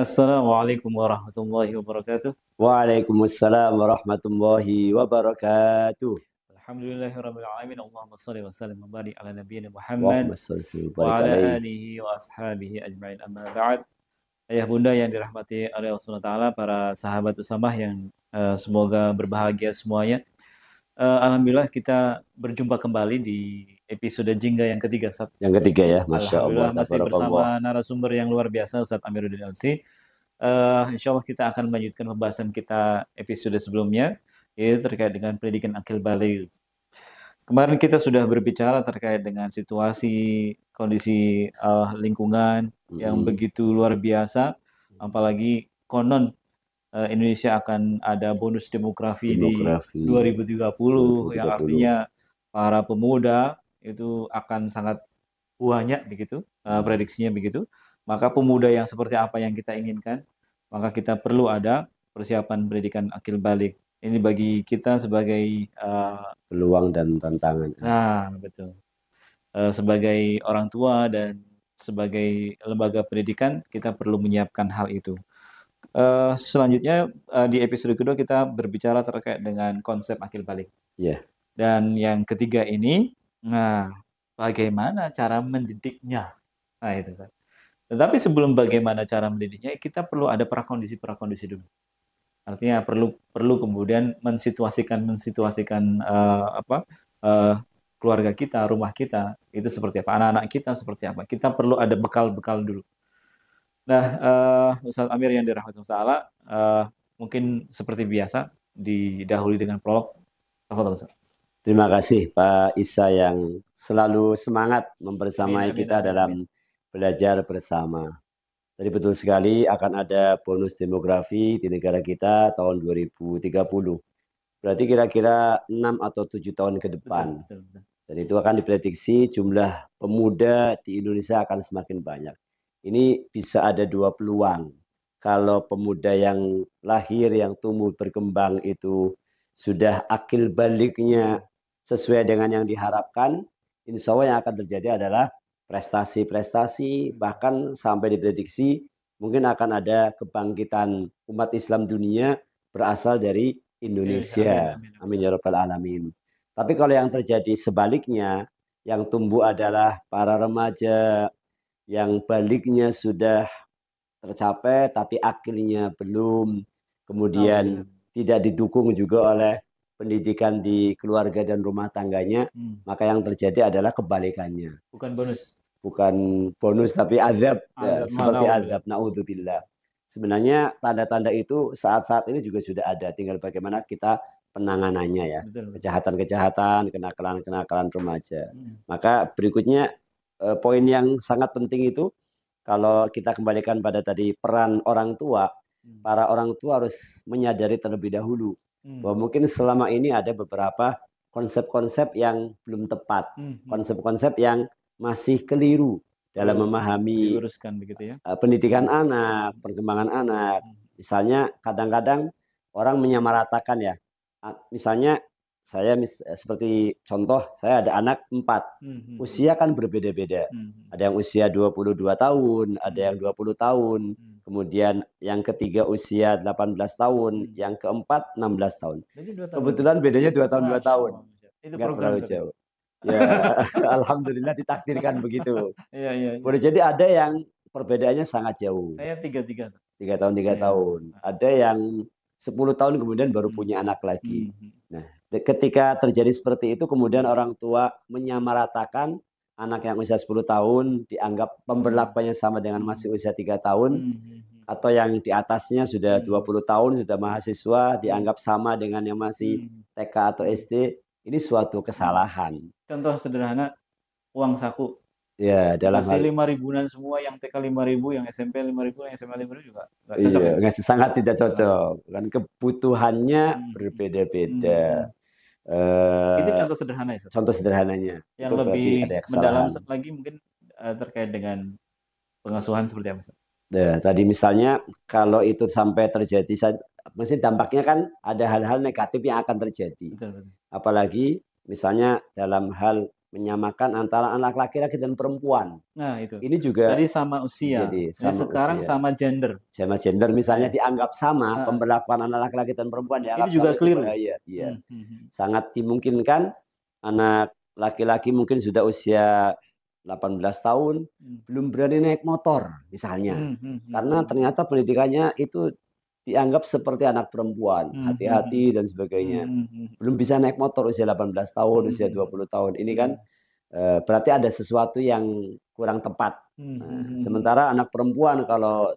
Assalamualaikum warahmatullahi wabarakatuh. Waalaikumsalam warahmatullahi wabarakatuh. Alhamdulillahirrahmanirrahim. Allahumma salli wa sallim wa barik ala nabiyina Muhammad wa ala alihi wa ashabihi ajma'in amma ba'd. Ayah bunda yang dirahmati oleh Allah SWT, para sahabat Usamah yang uh, semoga berbahagia semuanya. Uh, Alhamdulillah kita berjumpa kembali di episode Jingga yang ketiga, Ustaz. Yang ketiga ya, Masya Alhamdulillah, Allah. Masih bersama Allah. narasumber yang luar biasa, Ustaz Amiruddin Alsi uh, eh, insya Allah kita akan melanjutkan pembahasan kita episode sebelumnya, yaitu terkait dengan pendidikan akil balik. Kemarin kita sudah berbicara terkait dengan situasi, kondisi uh, lingkungan mm yang hmm. begitu luar biasa, apalagi konon uh, Indonesia akan ada bonus demografi, demografi. di 2030, 2030 yang artinya para pemuda itu akan sangat banyak begitu, uh, prediksinya begitu. Maka pemuda yang seperti apa yang kita inginkan, maka kita perlu ada persiapan pendidikan akil balik. Ini bagi kita sebagai uh, peluang dan tantangan. Nah, betul. Uh, sebagai orang tua dan sebagai lembaga pendidikan, kita perlu menyiapkan hal itu. Uh, selanjutnya uh, di episode kedua kita berbicara terkait dengan konsep akil balik. Iya. Yeah. Dan yang ketiga ini, nah bagaimana cara mendidiknya? Nah itu kan. Tetapi sebelum bagaimana cara mendidiknya, kita perlu ada prakondisi-prakondisi dulu. Artinya perlu perlu kemudian mensituasikan mensituasikan uh, apa uh, keluarga kita, rumah kita itu seperti apa, anak-anak kita seperti apa. Kita perlu ada bekal-bekal dulu. Nah, uh, Ustaz Amir yang dirahmati Allah, uh, mungkin seperti biasa didahului dengan prolog. Terima kasih Pak Isa yang selalu semangat mempersamai kita dalam belajar bersama. Tadi betul sekali akan ada bonus demografi di negara kita tahun 2030. Berarti kira-kira 6 atau 7 tahun ke depan. Betul, betul, betul. Dan itu akan diprediksi jumlah pemuda di Indonesia akan semakin banyak. Ini bisa ada dua peluang. Kalau pemuda yang lahir, yang tumbuh, berkembang itu sudah akil baliknya sesuai dengan yang diharapkan, insya Allah yang akan terjadi adalah prestasi-prestasi, bahkan sampai diprediksi mungkin akan ada kebangkitan umat Islam dunia berasal dari Indonesia. Amin ya rabbal alamin. Tapi kalau yang terjadi sebaliknya, yang tumbuh adalah para remaja yang baliknya sudah tercapai tapi akhirnya belum. Kemudian oh, tidak didukung juga oleh pendidikan di keluarga dan rumah tangganya, hmm. maka yang terjadi adalah kebalikannya. Bukan bonus bukan bonus tapi azab ya, seperti azab naudzubillah. Sebenarnya tanda-tanda itu saat-saat ini juga sudah ada, tinggal bagaimana kita penanganannya ya. Kejahatan-kejahatan, kenakalan-kenakalan remaja. Hmm. Maka berikutnya eh, poin yang sangat penting itu kalau kita kembalikan pada tadi peran orang tua, hmm. para orang tua harus menyadari terlebih dahulu hmm. bahwa mungkin selama ini ada beberapa konsep-konsep yang belum tepat, konsep-konsep yang masih keliru dalam iya, memahami diluruskan begitu ya. Eh, pendidikan anak, perkembangan anak. Hmm. Misalnya kadang-kadang orang menyamaratakan ya. Ah, misalnya saya mis eh, seperti contoh saya ada anak empat hmm, hmm, usia kan berbeda-beda ada yang usia 22 tahun ada yang 20 tahun kemudian yang ketiga usia 18 tahun yang keempat 16 tahun. tahun kebetulan bedanya dua tahun dua tahun itu Nggak program terlalu jauh Ya, alhamdulillah ditakdirkan begitu. Iya, iya. Ya. Boleh jadi ada yang perbedaannya sangat jauh. Saya tiga tiga. Tiga tahun tiga ya. tahun. Ah. Ada yang sepuluh tahun kemudian baru hmm. punya anak lagi. Hmm. hmm. Nah, ketika terjadi seperti itu, kemudian orang tua menyamaratakan anak yang usia sepuluh tahun dianggap pemberlakuannya sama dengan masih hmm. usia tiga tahun hmm. atau yang di atasnya sudah 20 tahun sudah mahasiswa dianggap sama dengan yang masih TK atau SD ini suatu kesalahan. Contoh sederhana uang saku. Ya, dalam Masih lima ribuan semua yang TK lima ribu, yang SMP lima ribu, yang SMA lima ribu juga nggak cocok. Iya, ya? sangat tidak cocok. Kan kebutuhannya hmm. berbeda-beda. Hmm. Uh, itu contoh sederhana ya. Contoh sederhananya. Yang itu lebih mendalam lagi mungkin uh, terkait dengan pengasuhan seperti apa? Ya, tadi misalnya kalau itu sampai terjadi mesti dampaknya kan ada hal-hal negatif yang akan terjadi. Betul, betul. Apalagi misalnya dalam hal menyamakan antara anak laki-laki dan perempuan. Nah, itu. Ini juga tadi sama usia. Jadi sama nah, sekarang usia. sama gender. Sama gender misalnya iya. dianggap sama nah. pemberlakuan anak laki-laki dan perempuan dianggap Ini juga clear Iya, hmm, hmm, hmm. Sangat dimungkinkan anak laki-laki mungkin sudah usia 18 tahun hmm. belum berani naik motor misalnya. hmm, hmm. hmm Karena ternyata pendidikannya itu dianggap seperti anak perempuan, hmm, hati-hati hmm, hmm. dan sebagainya. Hmm, hmm. Belum bisa naik motor usia 18 tahun, hmm. usia 20 tahun. Ini kan uh, berarti ada sesuatu yang kurang tepat. Nah, sementara anak perempuan kalau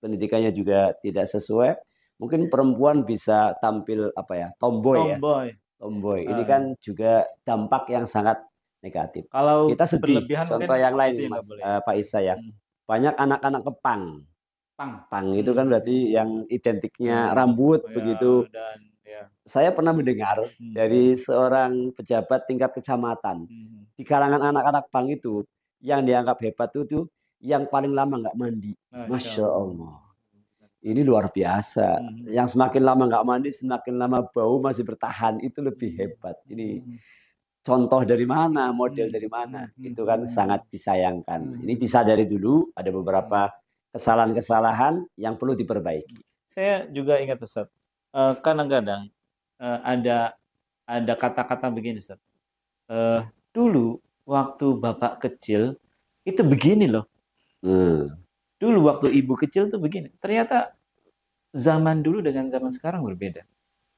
pendidikannya juga tidak sesuai, mungkin perempuan bisa tampil apa ya, tomboy, tomboy. ya. Tomboy. Ini ah. kan juga dampak yang sangat negatif. Kalau kita sedih, contoh yang gitu lain ya, Mas, uh, Pak Isa ya. Hmm. Banyak anak-anak kepang Pang. Pang itu kan berarti hmm. yang identiknya hmm. rambut ya, begitu. Dan, ya. Saya pernah mendengar hmm. Ya. dari seorang pejabat tingkat kecamatan hmm. di kalangan anak-anak Pang itu yang dianggap hebat itu tuh yang paling lama nggak mandi. Masya Allah. Ini luar biasa. Hmm. Yang semakin lama nggak mandi, semakin lama bau masih bertahan itu lebih hmm. hebat. Ini hmm. contoh dari mana, model dari mana, itu kan sangat disayangkan. Ini disadari dulu ada beberapa kesalahan-kesalahan yang perlu diperbaiki. Saya juga ingat Ustaz, eh, kan kadang-kadang eh, ada ada kata-kata begini Ustaz. Uh, dulu waktu bapak kecil itu begini loh. Hmm. Dulu waktu ibu kecil tuh begini. Ternyata zaman dulu dengan zaman sekarang berbeda.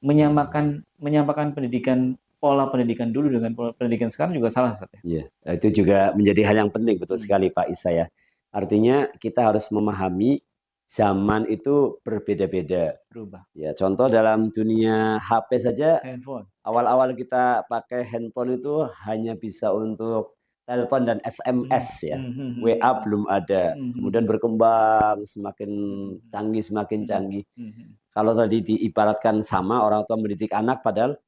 Menyamakan menyamakan pendidikan pola pendidikan dulu dengan pola pendidikan sekarang juga salah Ustaz. Ya. Iya, itu juga menjadi hal yang penting betul hmm. sekali Pak Isa ya. Artinya kita harus memahami zaman itu berbeda-beda. Berubah. Ya, contoh dalam dunia HP saja handphone. Awal-awal kita pakai handphone itu hanya bisa untuk telepon dan SMS hmm, ya. Hmm, hmm, WA belum ada. Kemudian berkembang semakin canggih semakin canggih. Kalau tadi diibaratkan sama orang tua mendidik anak padahal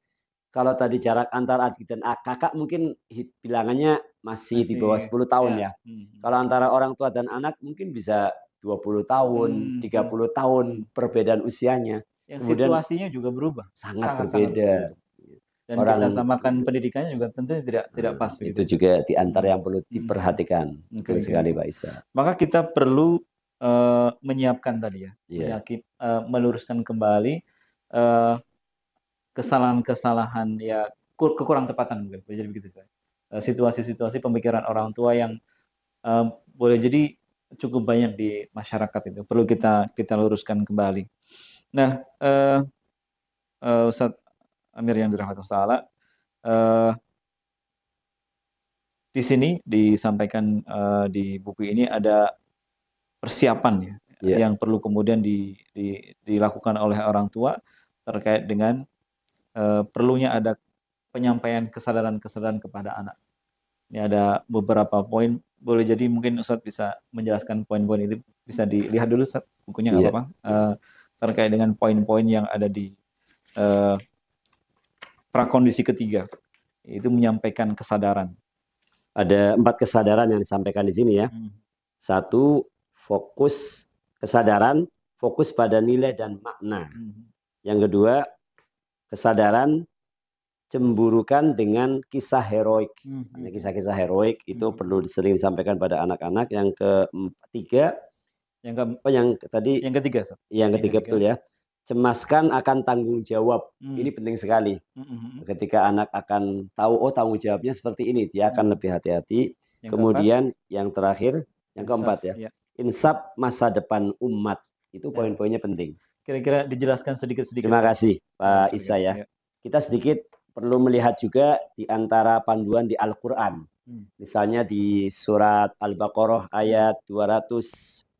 kalau tadi jarak antara adik dan kakak mungkin bilangannya masih, masih di bawah 10 tahun ya. ya. Hmm, hmm. Kalau antara orang tua dan anak mungkin bisa 20 tahun, hmm. 30 hmm. tahun hmm. perbedaan usianya. Yang Kemudian, situasinya juga berubah. Sangat, sangat berbeda. Sangat dan orang, kita samakan pendidikannya juga tentunya tidak tidak pas. Nah, itu juga di antara yang perlu diperhatikan. Hmm. Okay, sekali Pak Isa. Maka kita perlu uh, menyiapkan tadi ya, yeah. Iya. Eh, meluruskan kembali uh, kesalahan-kesalahan ya kekurang tepatan mungkin jadi begitu eh, situasi-situasi pemikiran orang tua yang uh, boleh jadi cukup banyak di masyarakat itu perlu kita kita luruskan kembali nah uh, uh, Ustadz Amir yang dirahmati Allah uh, di sini disampaikan uh, di buku ini ada persiapan ya yeah. yang perlu kemudian di, di, dilakukan oleh orang tua terkait dengan uh, perlunya ada penyampaian kesadaran-kesadaran kepada anak. Ini ada beberapa poin, boleh jadi mungkin Ustadz bisa menjelaskan poin-poin itu, bisa dilihat dulu Ustadz, bukunya nggak yeah. apa-apa, Uh, terkait dengan poin-poin yang ada di uh, prakondisi ketiga, itu menyampaikan kesadaran. Ada empat kesadaran yang disampaikan di sini ya. Hmm. Satu, fokus kesadaran, fokus pada nilai dan makna. Hmm. Yang kedua, kesadaran cemburukan dengan kisah heroik. Mhm. Karena kisah-kisah heroik itu mhm. perlu sering disampaikan pada anak-anak yang ketiga yang ke apa yang tadi yang ketiga so. yang ketiga ketiga betul ya cemaskan akan tanggung jawab hmm. ini penting sekali hmm. ketika anak akan tahu oh tanggung jawabnya seperti ini dia akan hmm. lebih hati-hati kemudian keempat. yang terakhir yang insaf, keempat ya. ya insaf masa depan umat itu ya. poin-poinnya penting kira-kira dijelaskan sedikit-sedikit. Terima kasih Pak Isa ya. ya. Kita sedikit perlu melihat juga di antara panduan di Al-Qur'an. Hmm. Misalnya di surat Al-Baqarah ayat 214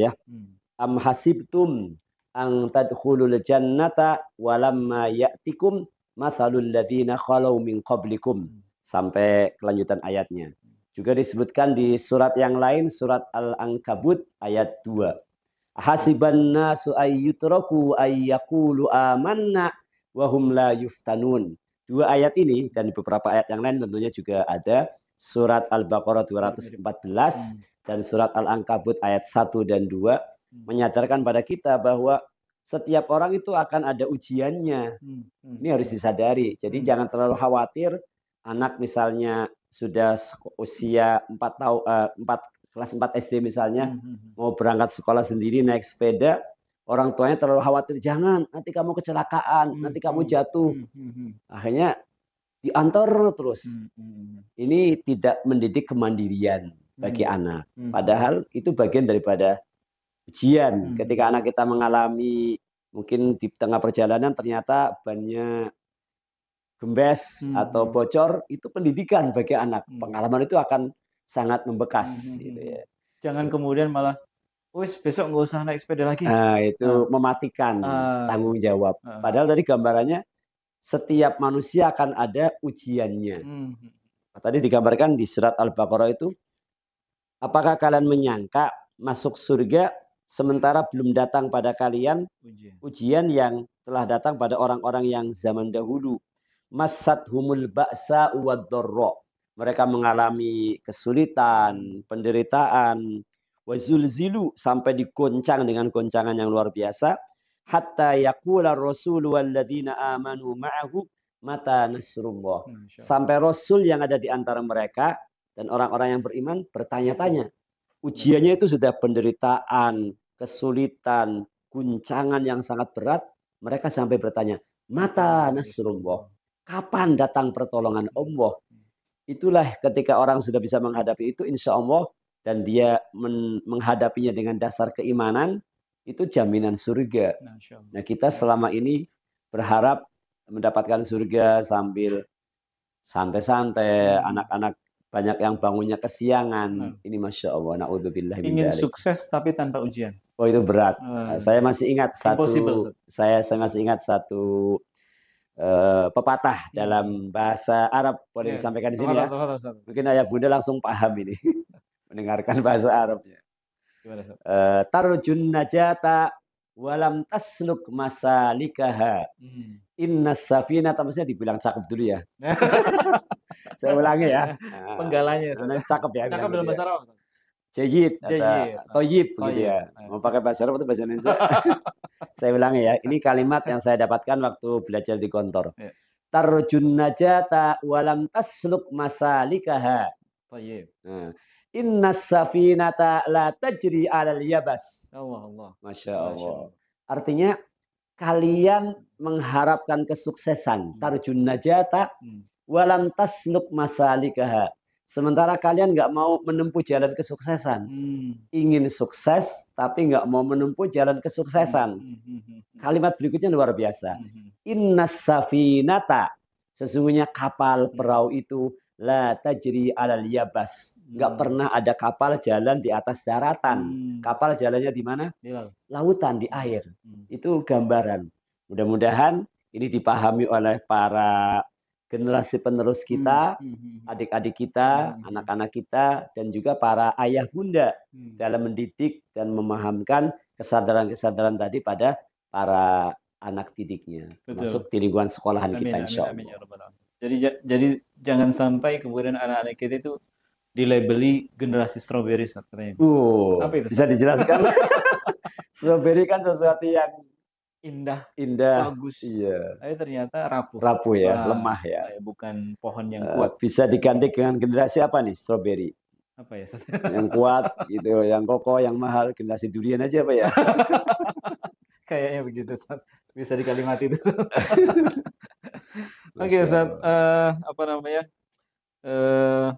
ya. Hmm. Am hasibtum ang tadkhulul jannata walamma ya'tikum mathalul ladzina khalau min qablikum hmm. sampai kelanjutan ayatnya. Juga disebutkan di surat yang lain surat Al-Ankabut ayat 2 hasiban nasu ayyutraku ayyakulu amanna wahum la yuftanun. Dua ayat ini dan beberapa ayat yang lain tentunya juga ada surat Al-Baqarah 214 hmm. dan surat Al-Ankabut ayat 1 dan 2 hmm. menyadarkan pada kita bahwa setiap orang itu akan ada ujiannya. Hmm. Ini harus disadari. Jadi jangan terlalu khawatir anak misalnya sudah usia 4 tahun 4 kelas 4 SD misalnya hmm, hmm, hmm. mau berangkat sekolah sendiri naik sepeda orang tuanya terlalu khawatir jangan nanti kamu kecelakaan hmm. nanti kamu hmm, jatuh hmm. akhirnya diantar terus hmm. ini tidak mendidik kemandirian bagi hmm. anak padahal itu bagian daripada ujian hmm. ketika anak kita mengalami mungkin di tengah perjalanan ternyata banyak gembes hmm. atau bocor itu pendidikan bagi anak hmm. pengalaman itu akan sangat membekas. -hmm. hmm, hmm gitu hmm. ya. Jangan so, kemudian malah, wis besok nggak usah naik sepeda lagi. Nah, itu uh, mematikan uh, tanggung jawab. Uh, Padahal tadi gambarannya setiap manusia akan ada ujiannya. -hmm. Nah, tadi digambarkan di surat Al-Baqarah itu, apakah kalian menyangka masuk surga sementara belum datang pada kalian ujian, ujian yang telah datang pada orang-orang yang zaman dahulu. Masad humul ba'sa mereka mengalami kesulitan, penderitaan, wazul zilu sampai dikoncang dengan goncangan yang luar biasa hatta yakula rasul walladzina amanu ma'ahu mata nasrullah. Hmm, sampai rasul yang ada di antara mereka dan orang-orang yang beriman bertanya-tanya. Ujiannya itu sudah penderitaan, kesulitan, guncangan yang sangat berat, mereka sampai bertanya, "Mata nasrullah? Kapan datang pertolongan Allah?" Itulah ketika orang sudah bisa menghadapi itu insya Allah dan dia men menghadapinya dengan dasar keimanan itu jaminan surga. Nah kita selama ini berharap mendapatkan surga sambil santai-santai hmm. anak-anak banyak yang bangunnya kesiangan. Hmm. Ini masya Allah, naudzubillah. Ingin sukses tapi tanpa ujian. Oh itu berat. Hmm. Saya masih ingat satu. Impossible. Saya saya masih ingat satu Eh, pepatah iya. dalam bahasa Arab boleh yeah. disampaikan di sini ya. Mungkin ayah bunda langsung paham ini mendengarkan bahasa Arabnya. Eh, tarjun najata walam tasluk masalikaha. Hmm. Inna safina tamasnya dibilang cakep dulu ya. Saya ulangi ya. Penggalanya. Ah, cakep ya. Cakep dalam ya. bahasa Arab. Jayid, atau toyib, gitu ya. Nah. Mau pakai bahasa Arab atau bahasa Indonesia? saya ulangi ya, ini kalimat yang saya dapatkan waktu belajar di kantor. Ya. Tarjun najata walam tasluk masalikaha. Toyib. Nah. Inna safinata la tajri alal yabas. Allah Allah. Masya Allah. Artinya kalian mengharapkan kesuksesan. Hmm. Tarjun najata hmm. walam tasluk masalikaha. Sementara kalian nggak mau menempuh jalan kesuksesan, hmm. ingin sukses tapi nggak mau menempuh jalan kesuksesan. Hmm. hmm, hmm, hmm Kalimat berikutnya luar biasa. Hmm. Inna safinata, sesungguhnya kapal perahu itu la tajri alal yabas. Nggak hmm. pernah ada kapal jalan di atas daratan. Hmm. Kapal jalannya di mana? Di iya. laut. Lautan, di air. Hmm. Itu gambaran. Mudah-mudahan ini dipahami oleh para generasi penerus hmm, kita, hmm, hmm, adik-adik kita, anak-anak kita, dan juga para ayah bunda dalam mendidik dan memahamkan kesadaran-kesadaran tadi pada para anak didiknya, masuk di lingkungan sekolahan amin, kita insya ya Allah. Amin, amin, jadi jadi jangan sampai kemudian anak-anak kita itu dilabeli generasi strawberry Uh, Apa itu? Bisa dijelaskan? strawberry kan sesuatu yang indah, indah, bagus. Iya. Tapi ternyata rapuh. Rapuh ya, lemah ya. Eh, bukan pohon yang eh, kuat. bisa diganti dengan generasi apa nih? Strawberry. Apa ya? yang kuat gitu, yang kokoh, yang mahal, generasi durian aja apa ya? Kayaknya begitu, Sat. Bisa dikalimat itu. Oke, okay, Uh, eh, apa namanya? Uh,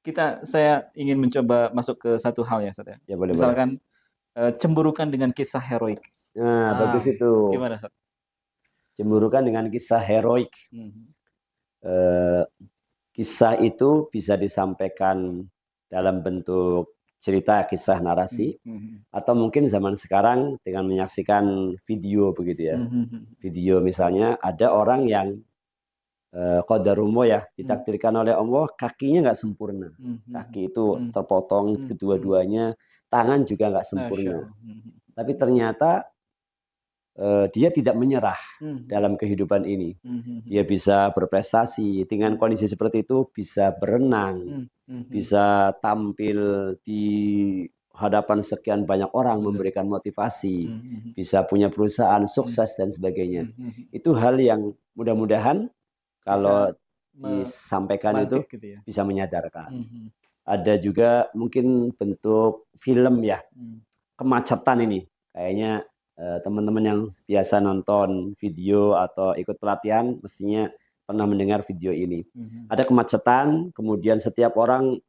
kita saya ingin mencoba masuk ke satu hal ya, Ustaz ya. ya boleh, Misalkan boleh. cemburukan dengan kisah heroik. Nah, ah, bagus itu. Gimana, Sat? Cemburukan dengan kisah heroik. Hmm. Eh, kisah itu bisa disampaikan dalam bentuk cerita kisah narasi hmm. atau mungkin zaman sekarang dengan menyaksikan video begitu ya. Hmm. Video misalnya ada orang yang eh, rumo ya ditakdirkan hmm. oleh Allah kakinya nggak sempurna. Hmm. Kaki itu hmm. terpotong hmm. kedua-duanya, tangan juga nggak sempurna. Hmm. Tapi ternyata uh, dia tidak menyerah hmm. dalam kehidupan ini. Hmm, hmm, hmm. Dia bisa berprestasi dengan kondisi seperti itu, bisa berenang, hmm. hmm bisa tampil di hadapan sekian banyak orang memberikan motivasi, hmm. bisa punya perusahaan sukses hmm. dan sebagainya. Hmm. Itu hal yang mudah-mudahan kalau bisa disampaikan itu gitu ya. bisa menyadarkan. Hmm. Ada juga mungkin bentuk film ya, kemacetan ini kayaknya Eh, teman-teman yang biasa nonton video atau ikut pelatihan mestinya pernah mendengar video ini. Mm-hmm. Ada kemacetan, kemudian setiap orang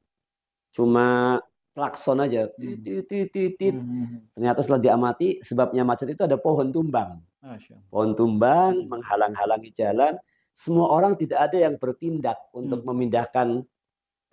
cuma klakson aja. Tit, mhm. tit, tit, Mm-hmm. Mhm, mhm. Ternyata setelah diamati sebabnya macet itu ada pohon tumbang. Pohon tumbang menghalang-halangi jalan. Semua orang tidak ada yang bertindak untuk memindahkan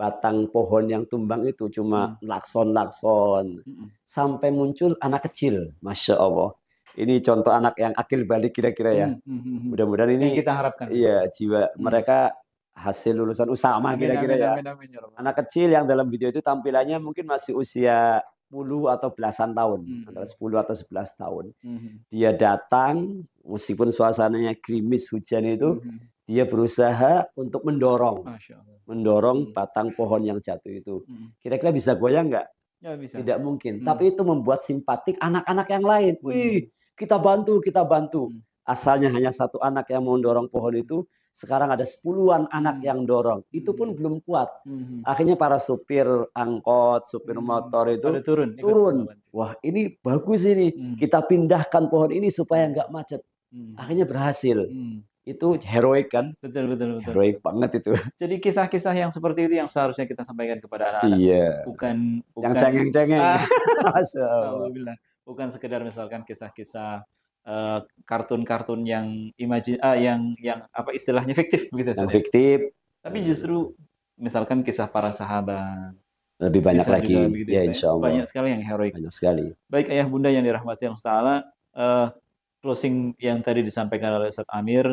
batang pohon yang tumbang itu cuma hmm. lakson-lakson hmm. sampai muncul anak kecil masya allah ini contoh anak yang akil balik kira-kira ya hmm, mudah-mudahan ini yang kita harapkan iya jiwa mereka hasil lulusan Usama kira-kira ya, ya anak kecil yang dalam video itu tampilannya mungkin masih usia 10 atau belasan tahun hmm. antara 10 atau 11 tahun hmm. dia datang meskipun suasananya krimis hujan itu hmm dia berusaha untuk mendorong mendorong hmm. batang pohon yang jatuh itu hmm. kira-kira bisa goyang nggak ya, bisa. tidak mungkin hmm. tapi itu membuat simpatik anak-anak yang lain hmm. wih kita bantu kita bantu asalnya hanya satu anak yang mau mendorong pohon itu sekarang ada sepuluhan anak yang dorong itu pun belum kuat akhirnya para supir angkot supir motor itu Pada turun turun wah ini bagus ini kita pindahkan pohon ini supaya nggak macet akhirnya berhasil itu heroik kan betul betul betul heroik banget itu jadi kisah-kisah yang seperti itu yang seharusnya kita sampaikan kepada anak-anak iya. bukan, bukan yang cengeng-cengeng ah. alhamdulillah bukan sekedar misalkan kisah-kisah kartun eh, kartun-kartun yang imajin ah yang yang apa istilahnya fiktif gitu yang fiktif tapi iya. justru misalkan kisah para sahabat lebih banyak lagi begitu, ya insya Allah banyak sekali yang heroik banyak sekali baik ayah bunda yang dirahmati Allah Taala uh, closing yang tadi disampaikan oleh Ustaz Amir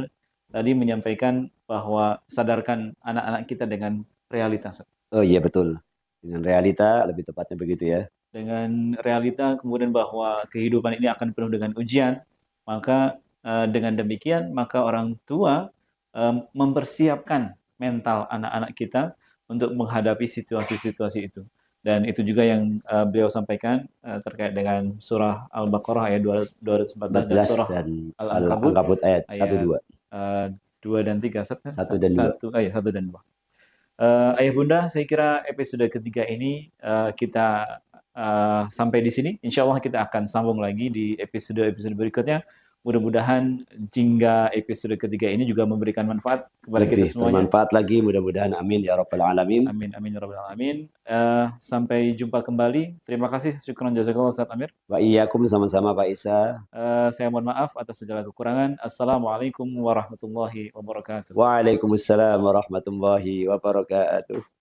tadi menyampaikan bahwa sadarkan anak-anak kita dengan realitas. Oh iya betul. Dengan realita lebih tepatnya begitu ya. Dengan realita kemudian bahwa kehidupan ini akan penuh dengan ujian, maka eh, dengan demikian maka orang tua eh, mempersiapkan mental anak-anak kita untuk menghadapi situasi-situasi itu. Dan itu juga yang uh, beliau sampaikan uh, terkait dengan surah Al-Baqarah ayat 214 dan surah Al-Ankabut Al ayat, ayat 1 2. Uh, 2 dan 3 serta 1 dan 2. 1, ayat 1 dan 2. Uh, eh, Ayah Bunda, saya kira episode ketiga ini uh, kita uh, sampai di sini. Insya Allah kita akan sambung lagi di episode-episode berikutnya. Mudah-mudahan jingga episode ketiga ini juga memberikan manfaat kepada Lebih kita semuanya. manfaat lagi, mudah-mudahan. Amin ya robbal alamin. Amin, amin ya robbal alamin. Uh, sampai jumpa kembali. Terima kasih. Syukron jazakallah Ustaz Amir. Wa iyyakum sama-sama Pak Isa. Uh, saya mohon maaf atas segala kekurangan. Assalamualaikum warahmatullahi wabarakatuh. Waalaikumsalam warahmatullahi wabarakatuh.